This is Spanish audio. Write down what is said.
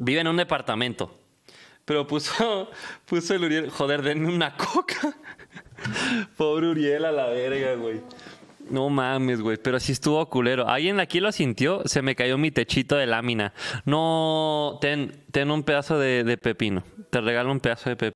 vive en un departamento. Pero puso, puso el Uriel, joder, denme una coca. Pobre Uriel a la verga, güey. No mames, güey, pero sí estuvo culero. Alguien aquí lo sintió, se me cayó mi techito de lámina. No, ten, un pedazo de, de pepino. Te regalo un pedazo de pepino.